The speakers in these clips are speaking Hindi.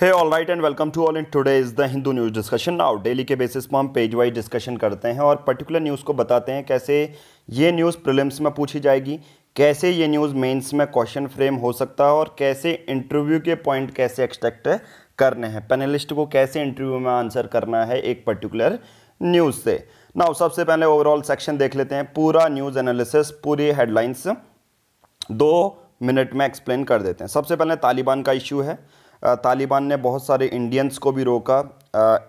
Hey all right and welcome to all in today is the Hindu news discussion now daily के बेसिस पर हम पेज वाइज डिस्कशन करते हैं और पर्टिकुलर न्यूज़ को बताते हैं कैसे ये न्यूज़ प्रिलिम्स में पूछी जाएगी कैसे ये न्यूज़ मेंस में क्वेश्चन फ्रेम हो सकता है और कैसे इंटरव्यू के पॉइंट कैसे एक्सट्रैक्ट करने हैं पैनलिस्ट को कैसे इंटरव्यू में आंसर करना है एक पर्टिकुलर न्यूज़ से नाउ सबसे पहले ओवरऑल सेक्शन देख लेते हैं पूरा न्यूज़ एनालिसिस पूरी हेडलाइंस दो मिनट में एक्सप्लेन कर देते हैं सबसे पहले तालिबान का इशू है तालिबान ने बहुत सारे इंडियंस को भी रोका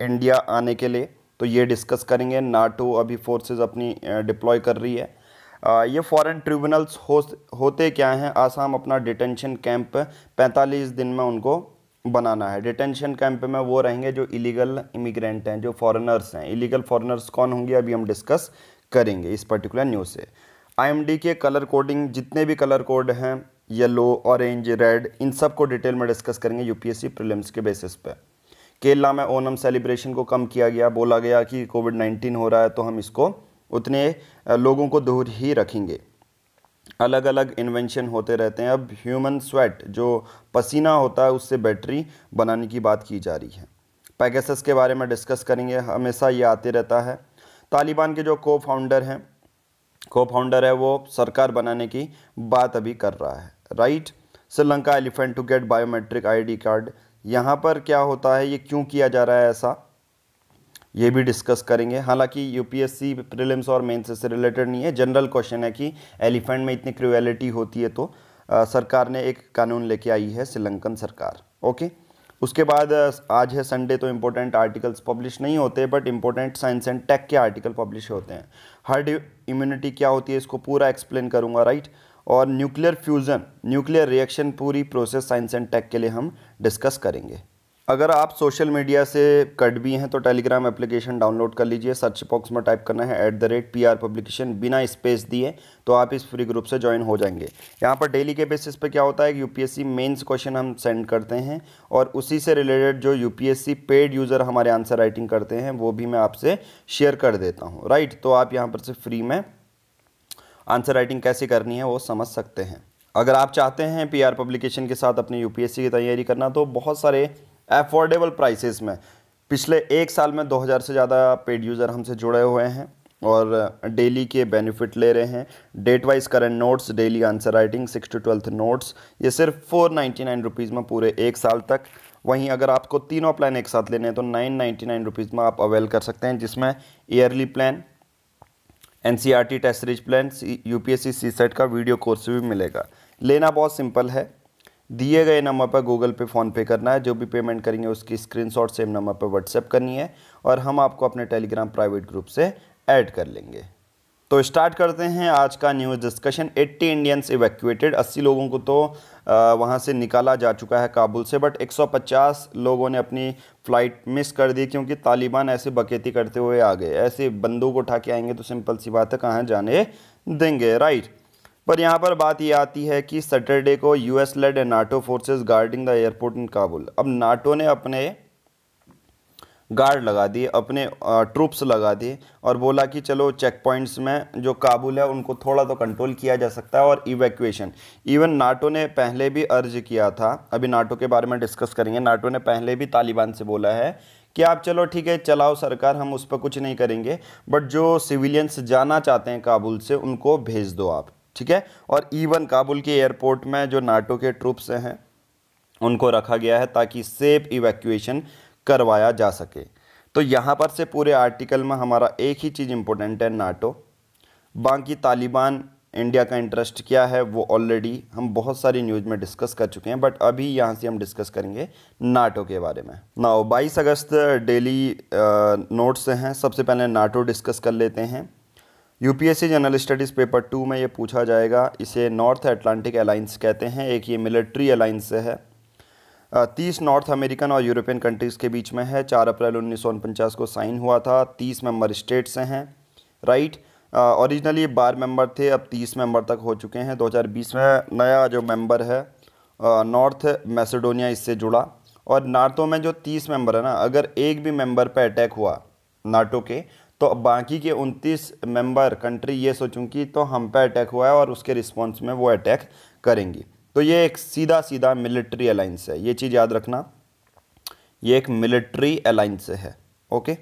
इंडिया आने के लिए तो ये डिस्कस करेंगे नाटो अभी फोर्सेस अपनी डिप्लॉय कर रही है ये फॉरेन ट्रिब्यूनल्स हो होते क्या हैं आसाम अपना डिटेंशन कैंप 45 दिन में उनको बनाना है डिटेंशन कैंप में वो रहेंगे जो इलीगल इमिग्रेंट हैं जो फॉरेनर्स हैं इलीगल फॉरेनर्स कौन होंगे अभी हम डिस्कस करेंगे इस पर्टिकुलर न्यूज़ से आईएमडी के कलर कोडिंग जितने भी कलर कोड हैं येलो ऑरेंज रेड इन सब को डिटेल में डिस्कस करेंगे यूपीएससी प्रीलिम्स के बेसिस पे केरला में ओनम सेलिब्रेशन को कम किया गया बोला गया कि कोविड नाइन्टीन हो रहा है तो हम इसको उतने लोगों को दूर ही रखेंगे अलग अलग इन्वेंशन होते रहते हैं अब ह्यूमन स्वेट जो पसीना होता है उससे बैटरी बनाने की बात की जा रही है पैगसस के बारे में डिस्कस करेंगे हमेशा ये आते रहता है तालिबान के जो को फाउंडर हैं को फाउंडर है वो सरकार बनाने की बात अभी कर रहा है right Sri Lanka elephant to get biometric ID card यहाँ पर क्या होता है ये क्यों किया जा रहा है ऐसा ये भी डिस्कस करेंगे हालांकि यूपीएससी प्रीलिम्स और मेंस से रिलेटेड नहीं है जनरल क्वेश्चन है कि एलिफेंट में इतनी क्रिवेलिटी होती है तो आ, सरकार ने एक कानून लेके आई है श्रीलंकन सरकार ओके उसके बाद आज है संडे तो इम्पोर्टेंट आर्टिकल्स पब्लिश नहीं होते but important science and tech के आर्टिकल पब्लिश होते हैं हर्ड इम्यूनिटी क्या होती है इसको पूरा एक्सप्लेन करूँगा राइट right? और न्यूक्लियर फ्यूज़न न्यूक्लियर रिएक्शन पूरी प्रोसेस साइंस एंड टेक के लिए हम डिस्कस करेंगे अगर आप सोशल मीडिया से कट भी हैं तो टेलीग्राम एप्लीकेशन डाउनलोड कर लीजिए सर्च बॉक्स में टाइप करना है at the rate P R publication बिना स्पेस दिए तो आप इस फ्री ग्रुप से ज्वाइन हो जाएंगे यहाँ पर डेली के बेसिस पे क्या होता है कि यूपीएससी मेंस क्वेश्चन हम सेंड करते हैं और उसी से रिलेटेड जो यू पेड यूज़र हमारे आंसर राइटिंग करते हैं वो भी मैं आपसे शेयर कर देता हूँ राइट तो आप यहाँ पर से फ्री में आंसर राइटिंग कैसे करनी है वो समझ सकते हैं अगर आप चाहते हैं पीआर पब्लिकेशन के साथ अपनी यूपीएससी की तैयारी करना तो बहुत सारे एफोर्डेबल प्राइसेस में पिछले एक साल में 2000 से ज़्यादा पेड यूज़र हमसे जुड़े हुए हैं और डेली के बेनिफिट ले रहे हैं date wise current notes daily answer writing six to twelfth notes ये सिर्फ फोर नाइन्टी नाइन रुपीज़ में पूरे एक साल तक वहीं अगर आपको तीनों प्लान एक साथ लेने हैं तो नाइन नाइन्टी नाइन रुपीज़ में आप अवेल कर सकते हैं जिसमें yearly plan N C R T test series plan U P S C C set का वीडियो कोर्स भी मिलेगा लेना बहुत सिंपल है दिए गए नंबर पर गूगल पे फ़ोनपे करना है जो भी पेमेंट करेंगे उसकी स्क्रीनशॉट सेम नंबर पर व्हाट्सएप करनी है और हम आपको अपने टेलीग्राम प्राइवेट ग्रुप से ऐड कर लेंगे तो स्टार्ट करते हैं आज का न्यूज़ डिस्कशन 80 इंडियंस इवैक्यूएटेड 80 लोगों को तो वहाँ से निकाला जा चुका है काबुल से बट 150 लोगों ने अपनी फ़्लाइट मिस कर दी क्योंकि तालिबान ऐसे बकेती करते हुए आ गए ऐसे बंदूक उठा के आएंगे तो सिंपल सी बात है कहाँ जाने देंगे राइट पर यहाँ पर बात ये आती है कि सैटरडे को US led NATO forces guarding the airport in Kabul अब नाटो ने अपने गार्ड लगा दिए अपने ट्रूप्स लगा दिए और बोला कि चलो चेक पॉइंट्स में जो काबुल है उनको थोड़ा तो कंट्रोल किया जा सकता है और इवैक्यूएशन इवन नाटो ने पहले भी अर्ज किया था अभी नाटो के बारे में डिस्कस करेंगे नाटो ने पहले भी तालिबान से बोला है कि आप चलो ठीक है चलाओ सरकार हम उस पर कुछ नहीं करेंगे बट जो सिविलियंस जाना चाहते हैं काबुल से उनको भेज दो आप ठीक है और इवन काबुल के एयरपोर्ट में जो नाटो के ट्रूप्स हैं उनको रखा गया है ताकि सेफ इवैक्यूएशन करवाया जा सके तो यहाँ पर से पूरे आर्टिकल में हमारा एक ही चीज़ इम्पोर्टेंट है नाटो बाकी तालिबान इंडिया का इंटरेस्ट क्या है वो ऑलरेडी हम बहुत सारी न्यूज़ में डिस्कस कर चुके हैं बट अभी यहाँ से हम डिस्कस करेंगे नाटो के बारे में नाओ 22 अगस्त डेली नोट्स हैं सबसे पहले नाटो डिस्कस कर लेते हैं UPSC general studies paper two में ये पूछा जाएगा इसे नॉर्थ एटलांटिक अलाइंस कहते हैं एक ये मिलिट्री अलाइंस है तीस नॉर्थ अमेरिकन और यूरोपियन कंट्रीज़ के बीच में है चार अप्रैल उन्नीस को साइन हुआ था तीस मेंबर स्टेट से हैं राइट ओरिजिनली बारह मेंबर थे अब तीस मेंबर तक हो चुके हैं 2020 में नया जो मेंबर है नॉर्थ मैसेडोनिया इससे जुड़ा और नाटो में जो तीस मेंबर है ना अगर एक भी मेंबर पर अटैक हुआ नाटो के तो बाकी के उनतीस मेंबर कंट्री ये सोचूँगी तो हम पे अटैक हुआ है और उसके रिस्पॉन्स में वो अटैक करेंगी तो ये एक सीधा सीधा मिलिट्री अलाइंस है ये चीज़ याद रखना ये एक मिलिट्री अलाइंस है ओके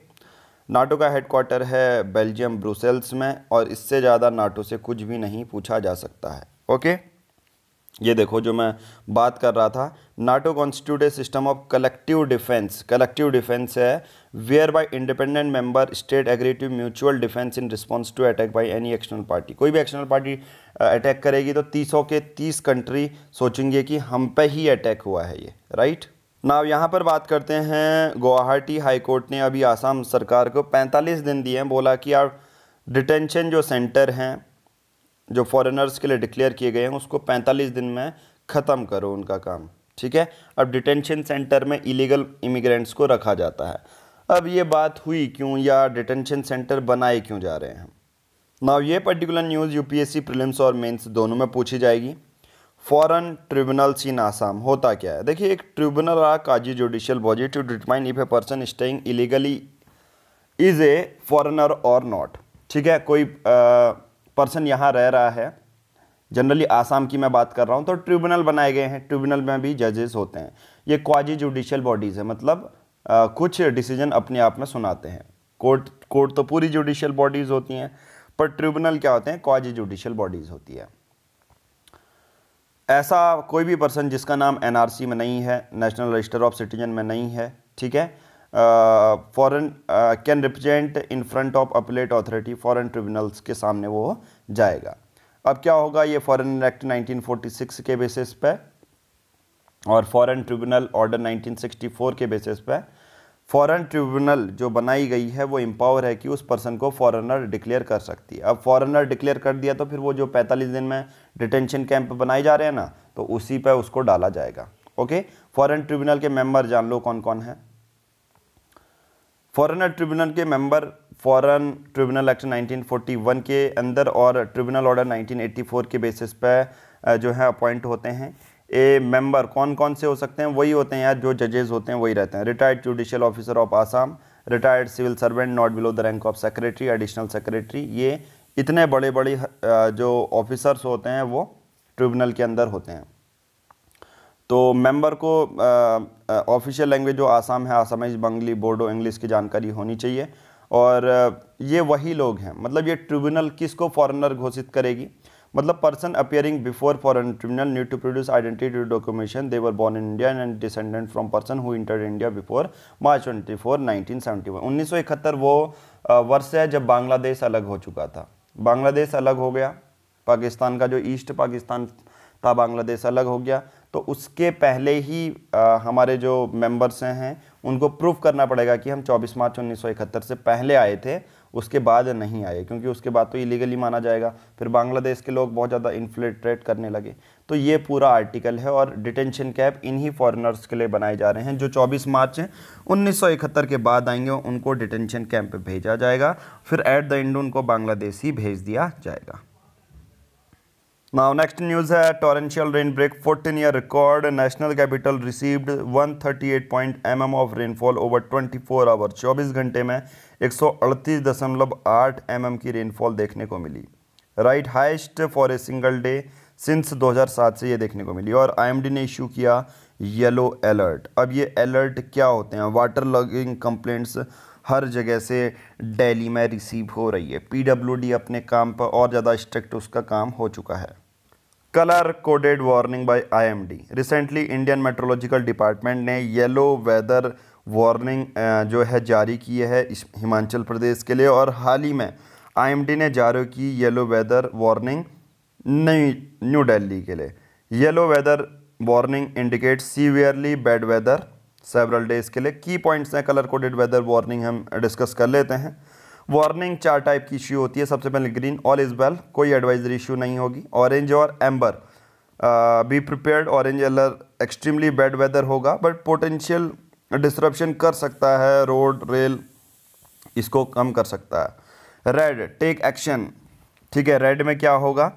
नाटो का हेडक्वार्टर है बेल्जियम ब्रुसेल्स में और इससे ज़्यादा नाटो से कुछ भी नहीं पूछा जा सकता है ओके ये देखो जो मैं बात कर रहा था NATO constitute a system of collective defence collective defence है where by independent member state agree to mutual defence in response to attack by any external party कोई भी एक्सटर्नल पार्टी अटैक करेगी तो तीसों के तीस कंट्री सोचेंगे कि हम पे ही अटैक हुआ है ये राइट ना यहाँ पर बात करते हैं गुवाहाटी हाईकोर्ट ने अभी आसाम सरकार को 45 दिन दिए हैं बोला कि आप डिटेंशन जो सेंटर हैं जो फॉरेनर्स के लिए डिक्लेयर किए गए हैं उसको 45 दिन में ख़त्म करो उनका काम ठीक है अब डिटेंशन सेंटर में इलीगल इमिग्रेंट्स को रखा जाता है अब ये बात हुई क्यों या डिटेंशन सेंटर बनाए क्यों जा रहे हैं नाव ये पर्टिकुलर न्यूज़ यूपीएससी प्रीलिम्स और मेंस दोनों में पूछी जाएगी फॉरन ट्रिब्यूनल्स इन आसाम होता क्या है देखिए एक ट्रिब्यूनल रहा quasi judicial body to determine if a person staying illegally is a foreigner or not ठीक है कोई पर्सन यहाँ रह रहा है जनरली आसाम की मैं बात कर रहा हूँ तो ट्रिब्यूनल बनाए गए हैं ट्रिब्यूनल में भी जजेस होते हैं ये क्वाजी जुडिशियल बॉडीज़ है मतलब आ, कुछ डिसीजन अपने आप में सुनाते हैं कोर्ट कोर्ट तो पूरी जुडिशियल बॉडीज़ होती हैं पर ट्रिब्यूनल क्या होते हैं क्वाजी जुडिशल बॉडीज़ होती है ऐसा कोई भी पर्सन जिसका नाम एनआरसी में नहीं है नेशनल रजिस्टर ऑफ सिटीजन में नहीं है ठीक है foreign can represent in front of appellate authority foreign tribunals के सामने वो जाएगा अब क्या होगा ये फॉरेन एक्ट 1946 के बेसिस पे और फॉरेन ट्रिब्यूनल ऑर्डर 1964 के बेसिस पे फॉरेन ट्रिब्यूनल जो बनाई गई है वो एम्पावर है कि उस पर्सन को फॉरेनर डिक्लेयर कर सकती है अब फॉरेनर डिक्लेयर कर दिया तो फिर वो जो 45 दिन में डिटेंशन कैंप बनाए जा रहे हैं ना तो उसी पर उसको डाला जाएगा ओके फॉरेन ट्रिब्यूनल के मेंबर जान लो कौन कौन है फॉरेनर ट्रिब्यूनल के member foreign tribunal act one के अंदर और ट्रिब्यूनल ऑर्डर फोर के बेसिस पे जो है अपॉइंट होते हैं ए मेंबर कौन कौन से हो सकते हैं वही होते हैं यार जो जजेज़ होते हैं वही रहते हैं retired judicial officer of Assam retired civil servant not below the rank of secretary additional secretary ये इतने बड़े बड़े जो ऑफिसर्स होते हैं वो ट्रिब्यूनल के अंदर होते हैं तो मेंबर को ऑफिशियल लैंग्वेज जो आसाम है आसामीज बंगली बोडो इंग्लिश की जानकारी होनी चाहिए और ये वही लोग हैं मतलब ये ट्रिब्यूनल किसको फॉरेनर घोषित करेगी मतलब person appearing before foreign tribunal need to produce identity documentation were born in India and descendant from person who enter India before March twenty four nineteen seventy one उन्नीस सौ इकहत्तर वो वर्ष है जब बांग्लादेश अलग हो चुका था बांग्लादेश अलग हो गया पाकिस्तान का जो ईस्ट पाकिस्तान था बांग्लादेश अलग हो गया तो उसके पहले ही आ, हमारे जो मेंबर्स हैं उनको प्रूफ करना पड़ेगा कि हम 24 मार्च 1971 से पहले आए थे उसके बाद नहीं आए क्योंकि उसके बाद तो इलीगली माना जाएगा फिर बांग्लादेश के लोग बहुत ज़्यादा इन्फ्लेट्रेट करने लगे तो ये पूरा आर्टिकल है और डिटेंशन कैप इन्हीं फॉरेनर्स के लिए बनाए जा रहे हैं जो 24 मार्च हैं 1971 के बाद आएंगे उनको डिटेंशन कैंप भेजा जाएगा फिर एट द एंड उनको बांग्लादेश ही भेज दिया जाएगा नाउ नेक्स्ट न्यूज़ है year record national 14 received record thirty eight point 138 M of rainfall over twenty 24 hour 24 घंटे में 138.8 एम mm की रेनफॉल देखने को मिली right highest for a single day since 2007 से ये देखने को मिली और आईएमडी ने इशू किया येलो अलर्ट अब ये अलर्ट क्या होते हैं वाटर लॉगिंग कंप्लेंट्स हर जगह से डेली में रिसीव हो रही है पीडब्ल्यूडी अपने काम पर और ज़्यादा स्ट्रिक्ट उसका काम हो चुका है colour coded warning by IMD recently Indian meteorological department ने येलो वेदर वार्निंग जो है जारी की है हिमाचल प्रदेश के लिए और हाल ही में आईएमडी ने जारी की येलो वेदर वार्निंग नई न्यू दिल्ली के लिए yellow weather warning indicate severely bad weather several days के लिए की पॉइंट्स हैं कलर कोडेड वेदर वार्निंग हम डिस्कस कर लेते हैं वार्निंग चार टाइप की इशू होती है सबसे पहले ग्रीन ऑल इज़ वेल कोई एडवाइजरी इशू नहीं होगी ऑरेंज और amber be prepared orange alert extremely bad weather होगा बट पोटेंशियल डिस्ट्रप्शन कर सकता है रोड रेल इसको कम कर सकता है रेड टेक एक्शन ठीक है रेड में क्या होगा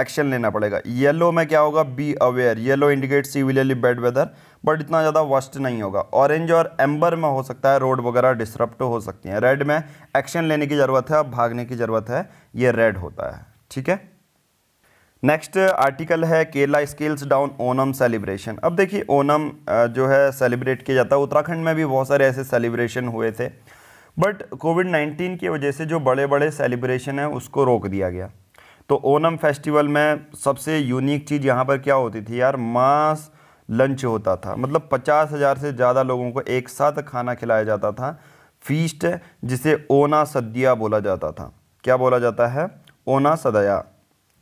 एक्शन लेना पड़ेगा येलो में क्या होगा be aware yellow indicate severely bad weather but इतना ज़्यादा वस्ट नहीं होगा ऑरेंज और एम्बर में हो सकता है रोड वगैरह डिस्टरप्ट हो सकती हैं रेड में एक्शन लेने की ज़रूरत है भागने की ज़रूरत है ये रेड होता है ठीक है नेक्स्ट आर्टिकल है Kerala scales down Onam celebration अब देखिए ओनम जो है सेलिब्रेट किया जाता है उत्तराखंड में भी बहुत सारे ऐसे सेलिब्रेशन हुए थे बट कोविड 19 की वजह से जो बड़े बड़े सेलिब्रेशन हैं उसको रोक दिया गया तो ओनम फेस्टिवल में सबसे यूनिक चीज़ यहाँ पर क्या होती थी यार मास लंच होता था मतलब पचास हज़ार से ज़्यादा लोगों को एक साथ खाना खिलाया जाता था फीस्ट जिसे ओना सदिया बोला जाता था क्या बोला जाता है ओना सदया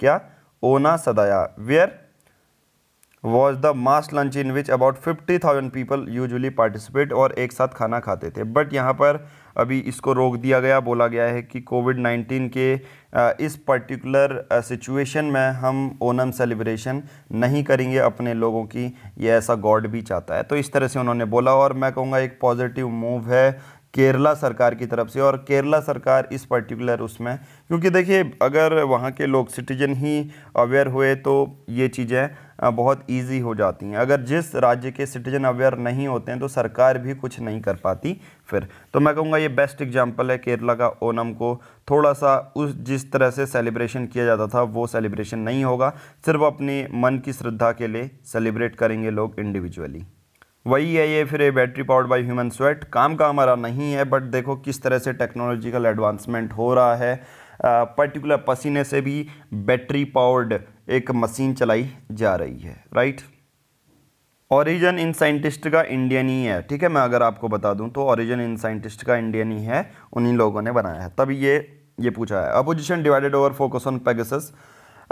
क्या Ona Sadya where was the mass lunch in which about fifty thousand people usually participate और एक साथ खाना खाते थे बट यहाँ पर अभी इसको रोक दिया गया बोला गया है कि कोविड 19 के इस पर्टिकुलर सिचुएशन में हम ओनम सेलिब्रेशन नहीं करेंगे अपने लोगों की ये ऐसा गॉड भी चाहता है तो इस तरह से उन्होंने बोला और मैं कहूँगा एक पॉजिटिव मूव है केरला सरकार की तरफ से और केरला सरकार इस पर्टिकुलर उसमें क्योंकि देखिए अगर वहाँ के लोग सिटीजन ही अवेयर हुए तो ये चीज़ें बहुत ईजी हो जाती हैं अगर जिस राज्य के सिटीजन अवेयर नहीं होते हैं तो सरकार भी कुछ नहीं कर पाती फिर तो मैं कहूँगा ये बेस्ट एग्जाम्पल है केरला का ओनम को थोड़ा सा उस जिस तरह से सेलिब्रेशन किया जाता था वो सेलिब्रेशन नहीं होगा सिर्फ अपने मन की श्रद्धा के लिए सेलिब्रेट करेंगे लोग इंडिविजुअली वही है ये फिर battery powered by human sweat काम का हमारा नहीं है बट देखो किस तरह से टेक्नोलॉजिकल एडवांसमेंट हो रहा है पर्टिकुलर पसीने से भी बैटरी पावर्ड एक मशीन चलाई जा रही है राइट ओरिजिन इन साइंटिस्ट का इंडियन ही है ठीक है मैं अगर आपको बता दूं तो ओरिजिन इन साइंटिस्ट का इंडियन ही है उन्हीं लोगों ने बनाया है तब ये ये पूछा है opposition divided over focus on Pegasus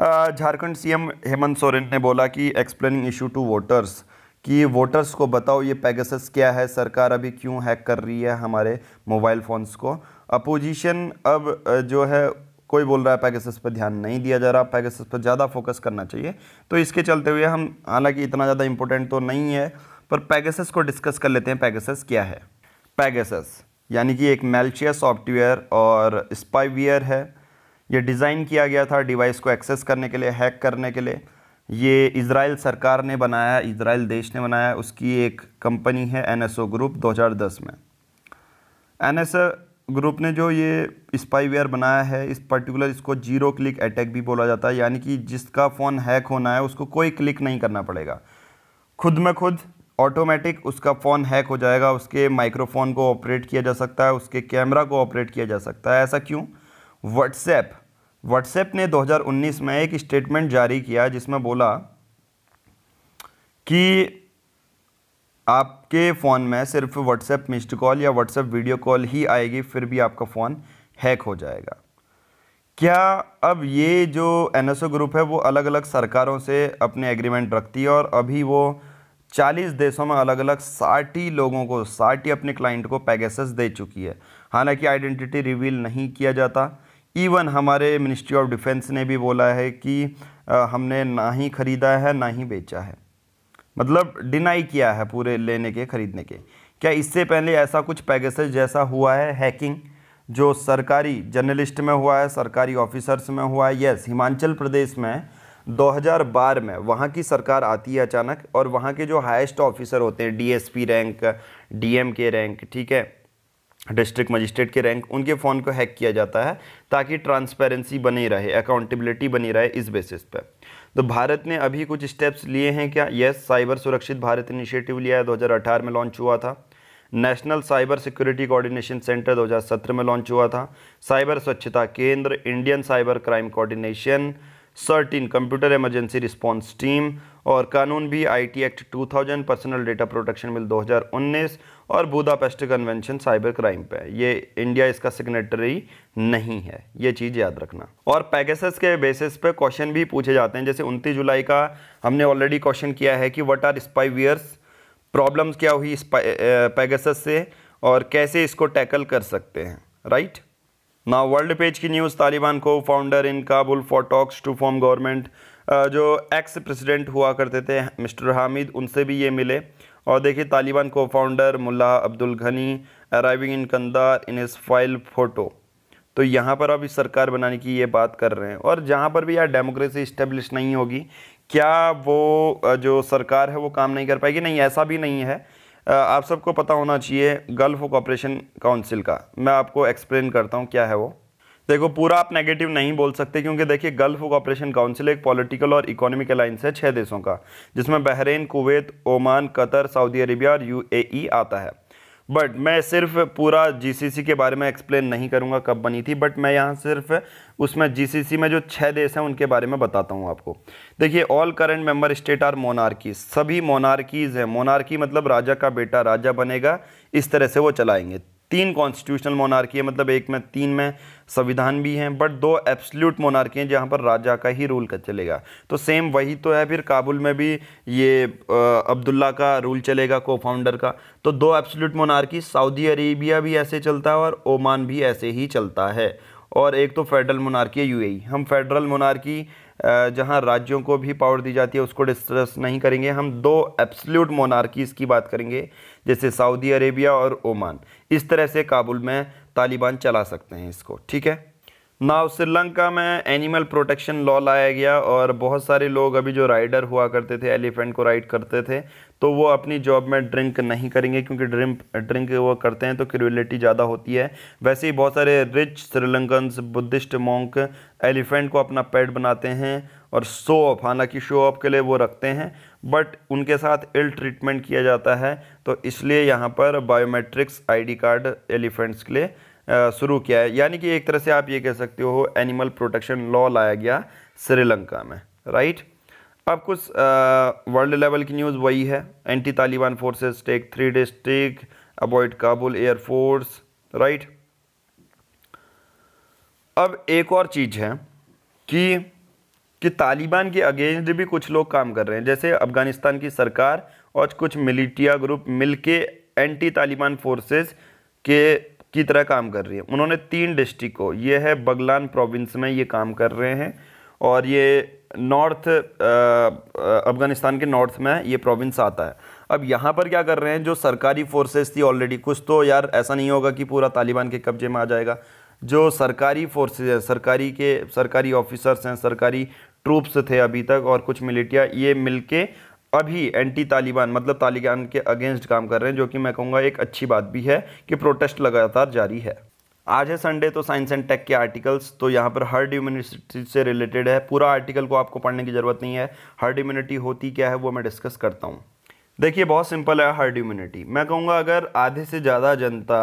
Jharkhand CM Hemant Soren ने बोला कि एक्सप्लेनिंग इशू टू वोटर्स कि वोटर्स को बताओ ये पैगस क्या है सरकार अभी क्यों हैक कर रही है हमारे मोबाइल फ़ोन्स को अपोजिशन अब जो है कोई बोल रहा है पैकेसेस पर ध्यान नहीं दिया जा रहा पैकेसेस पर ज़्यादा फोकस करना चाहिए तो इसके चलते हुए हम हालांकि इतना ज़्यादा इंपॉर्टेंट तो नहीं है पर पैकेसेस को डिस्कस कर लेते हैं पैकेसेस क्या है पैकेसेस यानी कि एक मेल्शियस सॉफ्टवेयर और स्पाईवेयर है ये डिज़ाइन किया गया था डिवाइस को एक्सेस करने के लिए हैक करने के लिए ये इसराइल सरकार ने बनाया इसराइल देश ने बनाया उसकी एक कंपनी है एनएसओ ग्रुप 2010 में एनएसओ ग्रुप ने जो ये स्पाईवेयर बनाया है इस पर्टिकुलर इसको जीरो क्लिक अटैक भी बोला जाता है यानी कि जिसका फ़ोन हैक होना है उसको कोई क्लिक नहीं करना पड़ेगा खुद में खुद ऑटोमेटिक उसका फ़ोन हैक हो जाएगा उसके माइक्रोफोन को ऑपरेट किया जा सकता है उसके कैमरा को ऑपरेट किया जा सकता है ऐसा क्यों व्हाट्सएप व्हाट्सएप ने 2019 में एक स्टेटमेंट जारी किया जिसमें बोला कि आपके फ़ोन में सिर्फ व्हाट्सएप मिस्ड कॉल या व्हाट्सएप वीडियो कॉल ही आएगी फिर भी आपका फ़ोन हैक हो जाएगा क्या अब ये जो एन ग्रुप है वो अलग अलग सरकारों से अपने एग्रीमेंट रखती है और अभी वो 40 देशों में अलग अलग 60 लोगों को 60 अपने क्लाइंट को पैगेसस दे चुकी है हालांकि आइडेंटिटी रिवील नहीं किया जाता इवन हमारे मिनिस्ट्री ऑफ डिफेंस ने भी बोला है कि हमने ना ही ख़रीदा है ना ही बेचा है मतलब डिनाई किया है पूरे लेने के ख़रीदने के क्या इससे पहले ऐसा कुछ पैगेसस जैसा हुआ है हैकिंग जो सरकारी जर्नलिस्ट में हुआ है सरकारी ऑफिसर्स में हुआ है यस हिमाचल प्रदेश में 2012 में वहाँ की सरकार आती है अचानक और वहाँ के जो हाईएस्ट ऑफिसर होते हैं डीएसपी रैंक डीएम के रैंक ठीक है डिस्ट्रिक्ट मजिस्ट्रेट के रैंक उनके फ़ोन को हैक किया जाता है ताकि ट्रांसपेरेंसी बनी रहे अकाउंटेबिलिटी बनी रहे इस बेसिस पर तो भारत ने अभी कुछ स्टेप्स लिए हैं क्या यस साइबर सुरक्षित भारत इनिशिएटिव लिया है 2018 में लॉन्च हुआ था national cyber security coordination centre 2017 में लॉन्च हुआ था cyber Swachhta Kendra Indian cyber crime coordination CERT In computer emergency response team और कानून भी IT act 2000 personal data protection bill 2019 और बुदापेस्ट कन्वेंशन साइबर क्राइम पे ये इंडिया इसका सिग्नेटरी नहीं है ये चीज़ याद रखना और पैगेस के बेसिस पे क्वेश्चन भी पूछे जाते हैं जैसे उनतीस जुलाई का हमने ऑलरेडी क्वेश्चन किया है कि वट आर स्पाइवियर्स प्रॉब्लम्स क्या हुई पैगसस से और कैसे इसको टैकल कर सकते हैं राइट ना वर्ल्ड पेज की न्यूज़ तालिबान को founder in Kabul for talks to form government जो एक्स प्रेसिडेंट हुआ करते थे मिस्टर हामिद उनसे भी ये मिले और देखिए तालिबान को फाउंडर मुला अब्दुल घनी अराइविंग इन कंदार इन इस फाइल फ़ोटो तो यहाँ पर अभी सरकार बनाने की ये बात कर रहे हैं और जहाँ पर भी यार डेमोक्रेसी इस्टेब्लिश नहीं होगी क्या वो जो सरकार है वो काम नहीं कर पाएगी नहीं ऐसा भी नहीं है आप सबको पता होना चाहिए गल्फ़ कॉपरेशन काउंसिल का मैं आपको एक्सप्लेन करता हूँ क्या है वो देखो पूरा आप नेगेटिव नहीं बोल सकते क्योंकि देखिए गल्फ कॉपरेशन काउंसिल एक पॉलिटिकल और इकोनॉमिक अलाइंस है छः देशों का जिसमें Bahrain Kuwait Oman Qatar Saudi Arabia और यूएई e आता है बट मैं सिर्फ पूरा जीसीसी के बारे में एक्सप्लेन नहीं करूँगा कब बनी थी बट मैं यहाँ सिर्फ उसमें जीसीसी में जो छः देश हैं उनके बारे में बताता हूँ आपको देखिए all current member state are monarchy सभी मोनार्कीज़ हैं मोनार्की मतलब राजा का बेटा राजा बनेगा इस तरह से वो चलाएंगे तीन कॉन्स्टिट्यूशनल मोनार्की है मतलब एक में तीन में संविधान भी हैं बट दो एब्सल्यूट मोनार्की हैं जहाँ पर राजा का ही रूल का चलेगा तो सेम वही तो है फिर काबुल में भी ये अब्दुल्ला का रूल चलेगा को फाउंडर का तो दो एब्सल्यूट मोनार्की सऊदी अरेबिया भी ऐसे चलता है और ओमान भी ऐसे ही चलता है और एक तो फेडरल मोनार्की है यू e। हम फेडरल मोनार्की जहाँ राज्यों को भी पावर दी जाती है उसको डिस्कस नहीं करेंगे हम दो एब्सल्यूट मोनार्कीज़ की बात करेंगे जैसे सऊदी अरेबिया और ओमान इस तरह से काबुल में तालिबान चला सकते हैं इसको ठीक है नाव श्रीलंका में एनिमल प्रोटेक्शन लॉ लाया गया और बहुत सारे लोग अभी जो राइडर हुआ करते थे एलिफेंट को राइड करते थे तो वो अपनी जॉब में ड्रिंक नहीं करेंगे क्योंकि ड्रिंक ड्रिंक वो करते हैं तो क्रिविलिटी ज़्यादा होती है वैसे ही बहुत सारे rich Sri Lankans Buddhist monk elephant को अपना पेट बनाते हैं और शो ऑफ हालांकि शो ऑफ के लिए वो रखते हैं बट उनके साथ इल ट्रीटमेंट किया जाता है तो इसलिए यहाँ पर बायोमेट्रिक्स आईडी कार्ड एलिफेंट्स के लिए शुरू किया है यानी कि एक तरह से आप ये कह सकते हो एनिमल प्रोटेक्शन लॉ लाया गया श्रीलंका में राइट अब कुछ वर्ल्ड लेवल की न्यूज़ वही है anti Taliban forces take three district avoid Kabul air force right अब एक और चीज़ है कि कि तालिबान के अगेंस्ट भी कुछ लोग काम कर रहे हैं जैसे अफ़गानिस्तान की सरकार और कुछ मिलिटिया ग्रुप मिल के एंटी तालिबान फोर्सेस के की तरह काम कर रही है उन्होंने तीन डिस्ट्रिक्ट को ये है बगलान प्रोविंस में ये काम कर रहे हैं और ये नॉर्थ अफ़गानिस्तान के नॉर्थ में ये प्रोविंस आता है अब यहाँ पर क्या कर रहे हैं जो सरकारी फोर्सेस थी ऑलरेडी कुछ तो यार ऐसा नहीं होगा कि पूरा तालिबान के कब्जे में आ जाएगा जो सरकारी फोर्सेज हैं सरकारी के सरकारी ऑफिसर्स हैं सरकारी ट्रूप्स थे अभी तक और कुछ मिलिटिया ये मिलके अभी एंटी तालिबान मतलब तालिबान के अगेंस्ट काम कर रहे हैं जो कि मैं कहूँगा एक अच्छी बात भी है कि प्रोटेस्ट लगातार जारी है आज है संडे तो साइंस एंड टेक के आर्टिकल्स तो यहाँ पर हर्ड इम्यूनिटी से रिलेटेड है पूरा आर्टिकल को आपको पढ़ने की ज़रूरत नहीं है हर्ड इम्यूनिटी होती क्या है वो मैं डिस्कस करता हूँ देखिए बहुत सिंपल है हर्ड इम्यूनिटी मैं कहूँगा अगर आधे से ज़्यादा जनता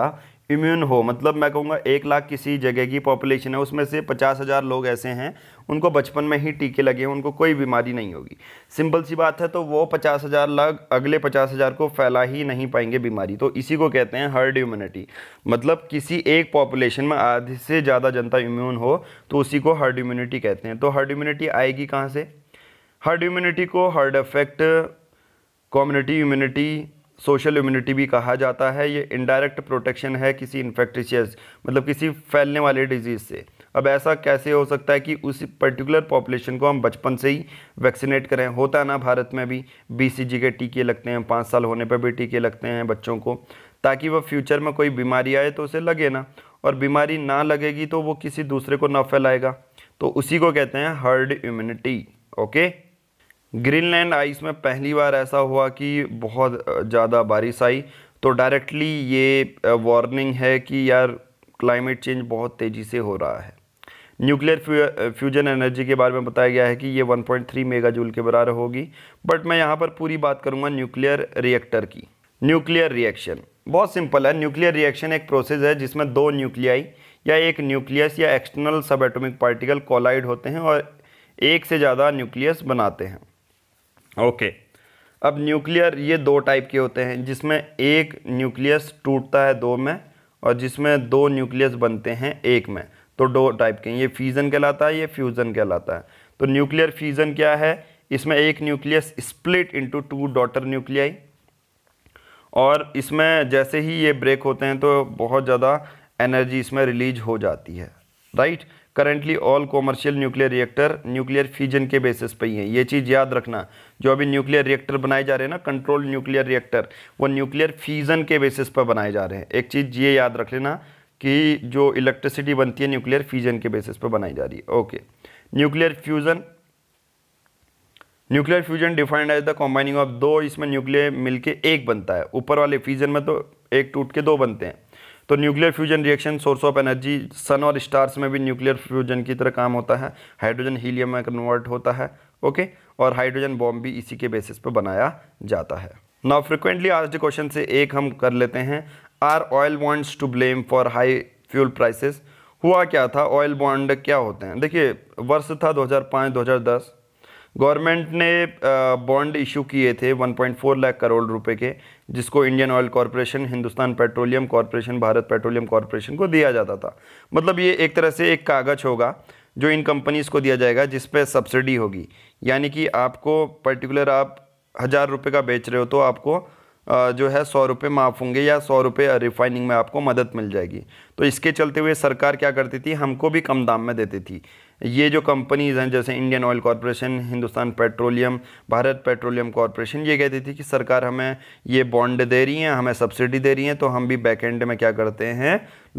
इम्यून हो मतलब मैं कहूँगा एक लाख किसी जगह की पॉपुलेशन है उसमें से पचास हज़ार लोग ऐसे हैं उनको बचपन में ही टीके लगे हैं उनको कोई बीमारी नहीं होगी सिंपल सी बात है तो वो पचास हज़ार लाख अगले पचास हज़ार को फैला ही नहीं पाएंगे बीमारी तो इसी को कहते हैं हर्ड इम्यूनिटी मतलब किसी एक पॉपुलेशन में आधे से ज़्यादा जनता इम्यून हो तो उसी को हर्ड इम्यूनिटी कहते हैं तो हर्ड इम्यूनिटी आएगी कहाँ से हर्ड इम्यूनिटी को herd effect community immunity social immunity भी कहा जाता है ये इनडायरेक्ट प्रोटेक्शन है किसी इन्फेक्टिशियस मतलब किसी फैलने वाले डिजीज़ से अब ऐसा कैसे हो सकता है कि उस पर्टिकुलर पॉपुलेशन को हम बचपन से ही वैक्सीनेट करें होता है ना भारत में भी बीसीजी के टीके लगते हैं पाँच साल होने पर भी टीके लगते हैं बच्चों को ताकि वह फ्यूचर में कोई बीमारी आए तो उसे लगे ना और बीमारी ना लगेगी तो वो किसी दूसरे को ना फैलाएगा तो उसी को कहते हैं herd immunity okay Greenland ice में पहली बार ऐसा हुआ कि बहुत ज़्यादा बारिश आई तो डायरेक्टली ये वार्निंग है कि यार क्लाइमेट चेंज बहुत तेज़ी से हो रहा है न्यूक्लियर फ्यूजन एनर्जी के बारे में बताया गया है कि ये 1.3 मेगाजूल के बराबर होगी बट मैं यहाँ पर पूरी बात करूँगा न्यूक्लियर रिएक्टर की न्यूक्लियर रिएक्शन बहुत सिंपल है न्यूक्लियर रिएक्शन एक प्रोसेस है जिसमें दो न्यूक्लियाई या एक न्यूक्लियस या एक्सटर्नल सब एटोमिक पार्टिकल कोलाइड होते हैं और एक से ज़्यादा न्यूक्लियस बनाते हैं ओके अब न्यूक्लियर ये दो टाइप के होते हैं जिसमें एक न्यूक्लियस टूटता है दो में और जिसमें दो न्यूक्लियस बनते हैं एक में तो दो टाइप के ये फीज़न कहलाता है ये फ्यूज़न कहलाता है तो न्यूक्लियर फ्यूज़न क्या है इसमें एक nucleus split into two daughter nuclei और इसमें जैसे ही ये ब्रेक होते हैं तो बहुत ज़्यादा एनर्जी इसमें रिलीज हो जाती है right currently all commercial nuclear reactor nuclear fusion के बेसिस पर ही हैं ये चीज़ याद रखना जो अभी न्यूक्लियर रिएक्टर बनाए जा रहे हैं ना कंट्रोल न्यूक्लियर रिएक्टर वो न्यूक्लियर फ्यूज़न के बेसिस पर बनाए जा रहे हैं एक चीज़ ये याद रख लेना कि जो इलेक्ट्रिसिटी बनती है न्यूक्लियर फ्यूजन के बेसिस पर बनाई जा रही है okay nuclear fusion nuclear fusion defined as the combining of दो इसमें न्यूक्लियर मिलके एक बनता है ऊपर वाले फ्यूजन में तो एक टूट के दो बनते हैं तो nuclear fusion reaction source of energy sun और स्टार्स में भी न्यूक्लियर फ्यूजन की तरह काम होता है हाइड्रोजन हीलियम में कन्वर्ट होता है ओके और हाइड्रोजन बॉम्ब भी इसी के बेसिस पर बनाया जाता है नाउ फ्रिक्वेंटली आज क्वेश्चन से एक हम कर लेते हैं are oil bonds to blame for high fuel prices हुआ क्या था ऑयल बॉन्ड क्या होते हैं देखिए वर्ष था 2005-2010 गवर्नमेंट ने बॉन्ड इशू किए थे 1.4 लाख करोड़ रुपए के जिसको Indian oil corporation Hindustan petroleum corporation Bharat petroleum corporation को दिया जाता था मतलब ये एक तरह से एक कागज़ होगा जो इन कंपनीज़ को दिया जाएगा जिस पर सब्सिडी होगी यानी कि आपको पर्टिकुलर आप हज़ार रुपये का बेच रहे हो तो आपको जो है सौ रुपये माफ़ होंगे या सौ रुपये रिफाइनिंग में आपको मदद मिल जाएगी तो इसके चलते हुए सरकार क्या करती थी हमको भी कम दाम में देती थी ये जो कंपनीज़ हैं जैसे Indian oil corporation Hindustan petroleum Bharat petroleum corporation ये कहती थी कि सरकार हमें ये बॉन्ड दे रही है हमें सब्सिडी दे रही है तो हम भी बैक एंड में क्या करते हैं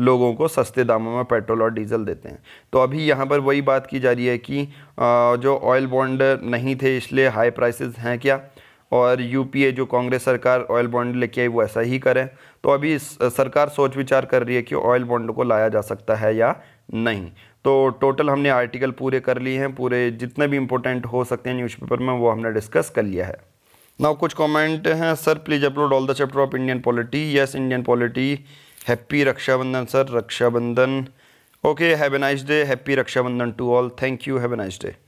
लोगों को सस्ते दामों में पेट्रोल और डीजल देते हैं तो अभी यहाँ पर वही बात की जा रही है कि जो ऑयल बॉन्ड नहीं थे इसलिए हाई प्राइसेस हैं क्या और यू जो कांग्रेस सरकार ऑयल बॉन्ड लेके आई वो ऐसा ही करें तो अभी सरकार सोच विचार कर रही है कि ऑयल बॉन्ड को लाया जा सकता है या नहीं तो टोटल हमने आर्टिकल पूरे कर लिए हैं पूरे जितने भी इंपॉर्टेंट हो सकते हैं न्यूज़पेपर में वो हमने डिस्कस कर लिया है नाउ कुछ कमेंट हैं sir please upload all the chapter of Indian polity yes Indian polity happy Rakshabandhan sir Rakshabandhan okay have a nice day happy Rakshabandhan to all thank you have a nice day